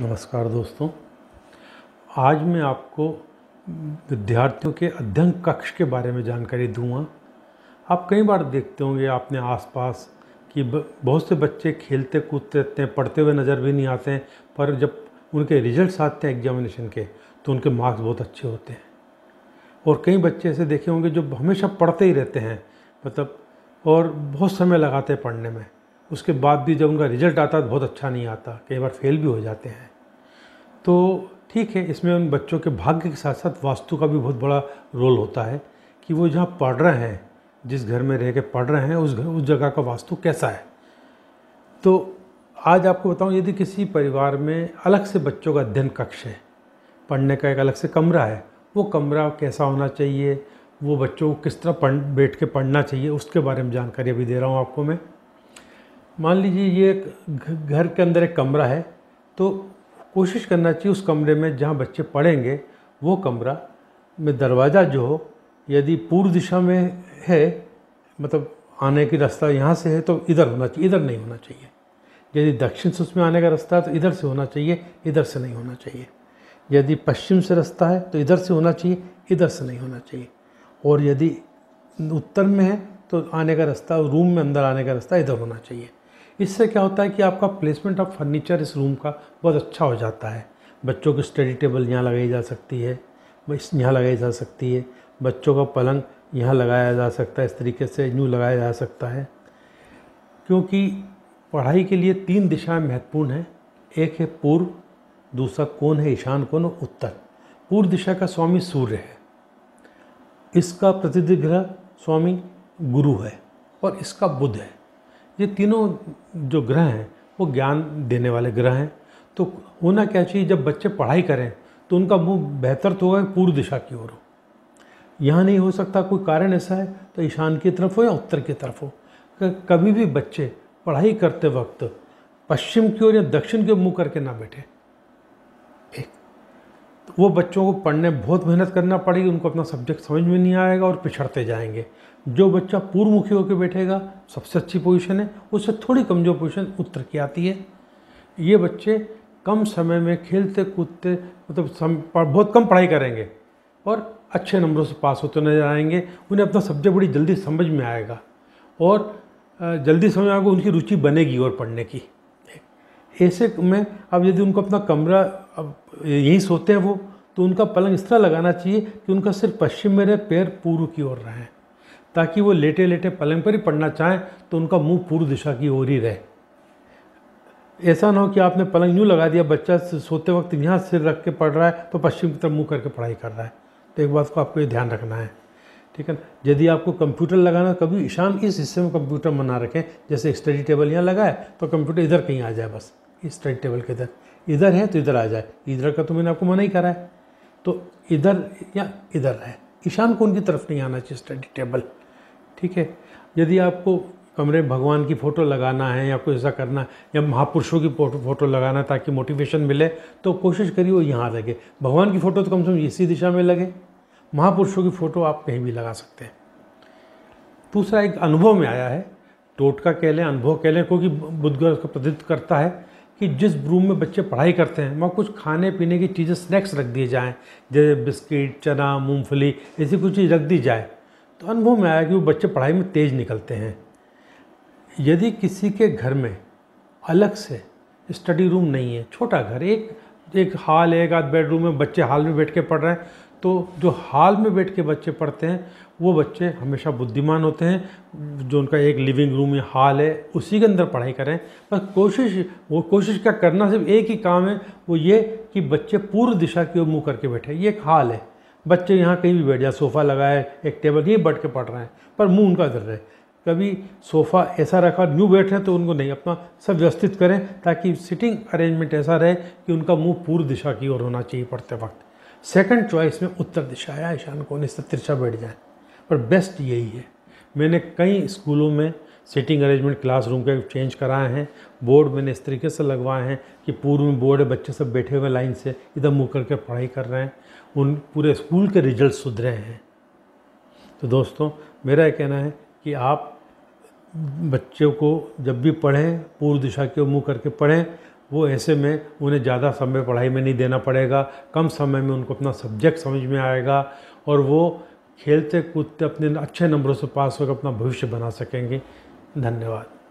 नमस्कार दोस्तों आज मैं आपको विद्यार्थियों के अध्ययन कक्ष के बारे में जानकारी दूंगा आप कई बार देखते होंगे आपने आसपास कि बहुत से बच्चे खेलते कूदते रहते हैं पढ़ते हुए नज़र भी नहीं आते हैं पर जब उनके रिजल्ट्स आते हैं एग्जामिनेशन के तो उनके मार्क्स बहुत अच्छे होते हैं और कई बच्चे ऐसे देखे होंगे जो हमेशा पढ़ते ही रहते हैं मतलब और बहुत समय लगाते हैं पढ़ने में उसके बाद भी जब उनका रिजल्ट आता तो बहुत अच्छा नहीं आता कई बार फेल भी हो जाते हैं तो ठीक है इसमें उन बच्चों के भाग्य के साथ साथ वास्तु का भी बहुत बड़ा रोल होता है कि वो जहाँ पढ़ रहे हैं जिस घर में रह के पढ़ रहे हैं उस घर उस जगह का वास्तु कैसा है तो आज आपको बताऊँ यदि किसी परिवार में अलग से बच्चों का अध्ययन कक्ष है पढ़ने का एक अलग से कमरा है वो कमरा कैसा होना चाहिए वो बच्चों को किस तरह पढ़ बैठ के पढ़ना चाहिए उसके बारे में जानकारी अभी दे रहा हूँ आपको मैं मान लीजिए ये घर के अंदर एक कमरा है तो कोशिश करना चाहिए उस कमरे में जहाँ बच्चे पढ़ेंगे वो कमरा में दरवाज़ा जो हो यदि पूर्व दिशा में है मतलब आने की रास्ता यहाँ से है तो इधर होना चाहिए इधर नहीं होना चाहिए यदि दक्षिण से उसमें आने का रास्ता है तो इधर से होना चाहिए इधर से नहीं होना चाहिए यदि पश्चिम से रास्ता है तो इधर से होना चाहिए इधर से नहीं होना चाहिए और यदि उत्तर में है तो आने का रास्ता रूम में अंदर आने का रास्ता इधर होना चाहिए इससे क्या होता है कि आपका प्लेसमेंट ऑफ फर्नीचर इस रूम का बहुत अच्छा हो जाता है बच्चों की स्टडी टेबल यहाँ लगाई जा सकती है यहाँ लगाई जा सकती है बच्चों का पलंग यहाँ लगाया जा सकता है इस तरीके से यूँ लगाया जा सकता है क्योंकि पढ़ाई के लिए तीन दिशाएं महत्वपूर्ण हैं एक है पूर्व दूसरा कौन है ईशान कौन और उत्तर पूर्व दिशा का स्वामी सूर्य है इसका प्रतिदिग्रह स्वामी गुरु है और इसका बुध है ये तीनों जो ग्रह हैं वो ज्ञान देने वाले ग्रह हैं तो होना क्या चाहिए जब बच्चे पढ़ाई करें तो उनका मुंह बेहतर तो होगा पूर्व दिशा की ओर हो यहाँ नहीं हो सकता कोई कारण ऐसा है तो ईशान की तरफ हो या उत्तर की तरफ हो कभी भी बच्चे पढ़ाई करते वक्त पश्चिम की ओर या दक्षिण की ओर मुँह करके ना बैठे तो वो बच्चों को पढ़ने बहुत मेहनत करना पड़ेगी उनको अपना सब्जेक्ट समझ में नहीं आएगा और पिछड़ते जाएंगे जो बच्चा पूर्व मुखी होकर बैठेगा सबसे अच्छी पोजीशन है उससे थोड़ी कमज़ोर पोजीशन उत्तर की आती है ये बच्चे कम समय में खेलते कूदते मतलब सम बहुत कम पढ़ाई करेंगे और अच्छे नंबरों से पास होते नजर आएंगे उन्हें अपना सब्जेक्ट बड़ी जल्दी समझ में आएगा और जल्दी समझ में आएगा उनकी रुचि बनेगी और पढ़ने की ऐसे में अब यदि उनको अपना कमरा अब यहीं सोते हैं वो तो उनका पलंग इस तरह लगाना चाहिए कि उनका सिर्फ पश्चिम में रहे पैर पूर्व की ओर रहें ताकि वो लेटे लेटे पलंग पर ही पड़ना चाहें तो उनका मुंह पूर्व दिशा की ओर ही रहे ऐसा ना हो कि आपने पलंग यूँ लगा दिया बच्चा सोते वक्त यहाँ सिर रख के पढ़ रहा है तो पश्चिम की तरफ मुँह करके पढ़ाई कर रहा है तो एक बात को आपको ये ध्यान रखना है ठीक है यदि आपको कंप्यूटर लगाना कभी ईशान इस हिस्से में कंप्यूटर बना रखें जैसे स्टडी टेबल यहाँ लगाए तो कंप्यूटर इधर कहीं आ जाए बस इस स्टडी टेबल के इधर इधर है तो इधर आ जाए इधर का तो मैंने आपको मना ही करा है तो इधर या इधर है ईशान कोण की तरफ नहीं आना चाहिए स्टडी टेबल ठीक है यदि आपको कमरे में भगवान की फ़ोटो लगाना है या कुछ ऐसा करना है या महापुरुषों की फ़ोटो लगाना ताकि मोटिवेशन मिले तो कोशिश करिए वो यहाँ लगे भगवान की फ़ोटो तो कम से कम इसी दिशा में लगे महापुरुषों की फ़ोटो आप कहीं भी लगा सकते हैं दूसरा एक अनुभव में आया है टोटका कह लें अनुभव कह लें क्योंकि बुद्ध का प्रतिनिधित्व करता है कि जिस रूम में बच्चे पढ़ाई करते हैं वहाँ कुछ खाने पीने की चीज़ें स्नैक्स रख दिए जाएँ जैसे बिस्किट चना मूँगफली ऐसी कुछ चीज़ रख दी जाए तो अनुभव में आया कि वो बच्चे पढ़ाई में तेज़ निकलते हैं यदि किसी के घर में अलग से स्टडी रूम नहीं है छोटा घर एक एक हॉल है एक आध बेडरूम में बच्चे हॉल में बैठ के पढ़ रहे हैं तो जो हाल में बैठ के बच्चे पढ़ते हैं वो बच्चे हमेशा बुद्धिमान होते हैं जो उनका एक लिविंग रूम या हॉल है उसी के अंदर पढ़ाई करें बस कोशिश वो कोशिश का करना सिर्फ एक ही काम है वो ये कि बच्चे पूर्व दिशा की ओर मुँह करके बैठे ये एक हाल है बच्चे यहाँ कहीं भी बैठ जाए सोफ़ा लगाए एक टेबल ये बैठ के पढ़ रहे हैं पर मुँह उनका इधर रहे कभी सोफ़ा ऐसा रखा न्यू बैठ रहे हैं तो उनको नहीं अपना सब व्यवस्थित करें ताकि सिटिंग अरेंजमेंट ऐसा रहे कि उनका मुंह पूर्व दिशा की ओर होना चाहिए पढ़ते वक्त सेकंड चॉइस में उत्तर दिशा या ईशान कोने से तिरछा बैठ जाए पर बेस्ट यही है मैंने कई स्कूलों में सीटिंग अरेंजमेंट क्लासरूम के चेंज कराए हैं बोर्ड मैंने इस तरीके से लगवाए हैं कि पूर्व में बोर्ड है बच्चे सब बैठे हुए लाइन से इधर मुँह करके पढ़ाई कर रहे हैं उन पूरे स्कूल के रिजल्ट सुधरे हैं तो दोस्तों मेरा कहना है कि आप बच्चों को जब भी पढ़ें पूर्व दिशा के मुँह करके पढ़ें वो ऐसे में उन्हें ज़्यादा समय पढ़ाई में नहीं देना पड़ेगा कम समय में उनको अपना सब्जेक्ट समझ में आएगा और वो खेलते कूदते अपने अच्छे नंबरों से पास होकर अपना भविष्य बना सकेंगे धन्यवाद